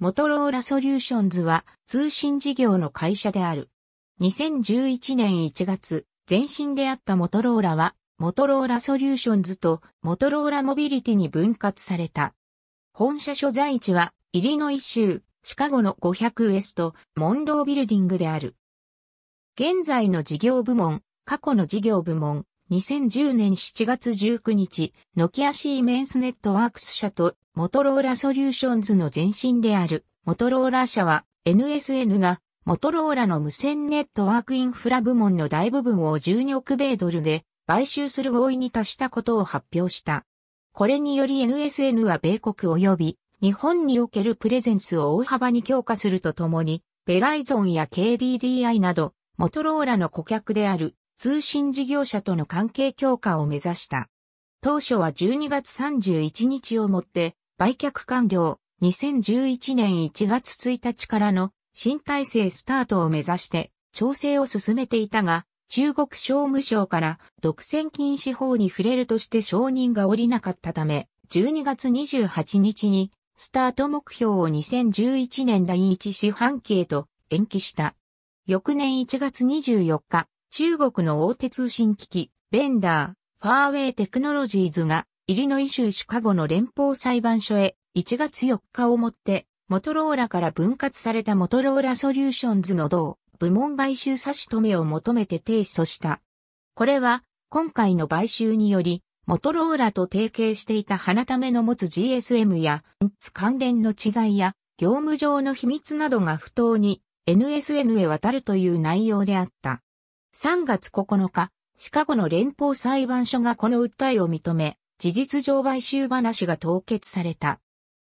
モトローラソリューションズは通信事業の会社である。2011年1月、前身であったモトローラは、モトローラソリューションズとモトローラモビリティに分割された。本社所在地は、イリノイ州、シカゴの500 s エスト、モンロービルディングである。現在の事業部門、過去の事業部門、2010年7月19日、ノキアシーメンスネットワークス社とモトローラソリューションズの前身であるモトローラ社は NSN がモトローラの無線ネットワークインフラ部門の大部分を12億米ドルで買収する合意に達したことを発表した。これにより NSN は米国及び日本におけるプレゼンスを大幅に強化するとともに、ベライゾンや KDDI など、モトローラの顧客である通信事業者との関係強化を目指した。当初は12月31日をもって売却完了、2011年1月1日からの新体制スタートを目指して調整を進めていたが、中国商務省から独占禁止法に触れるとして承認が下りなかったため、12月28日にスタート目標を2011年第1四半期へと延期した。翌年1月24日、中国の大手通信機器、ベンダー、ファーウェイテクノロジーズが、イリノイ州シカゴの連邦裁判所へ1月4日をもって、モトローラから分割されたモトローラソリューションズの同部門買収差し止めを求めて提訴した。これは、今回の買収により、モトローラと提携していた花ための持つ GSM や、関連の知財や、業務上の秘密などが不当に NSN へ渡るという内容であった。3月9日、シカゴの連邦裁判所がこの訴えを認め、事実上買収話が凍結された。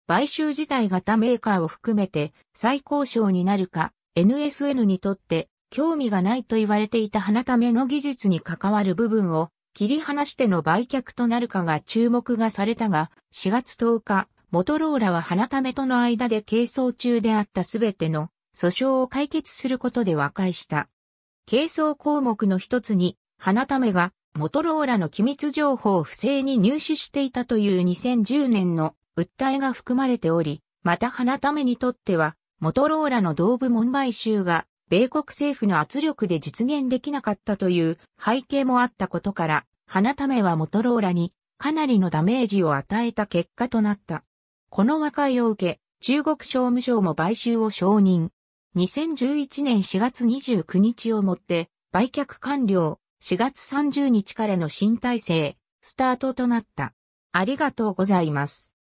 買収自体が他メーカーを含めて再交渉になるか、NSN にとって興味がないと言われていた花ための技術に関わる部分を切り離しての売却となるかが注目がされたが、4月10日、モトローラは花ためとの間で係争中であったすべての訴訟を解決することで和解した。係争項目の一つに、花ためが、モトローラの機密情報を不正に入手していたという2010年の訴えが含まれており、また花ためにとっては、モトローラの同部門買収が、米国政府の圧力で実現できなかったという背景もあったことから、花ためはモトローラにかなりのダメージを与えた結果となった。この和解を受け、中国商務省も買収を承認。2011年4月29日をもって、売却完了、4月30日からの新体制、スタートとなった。ありがとうございます。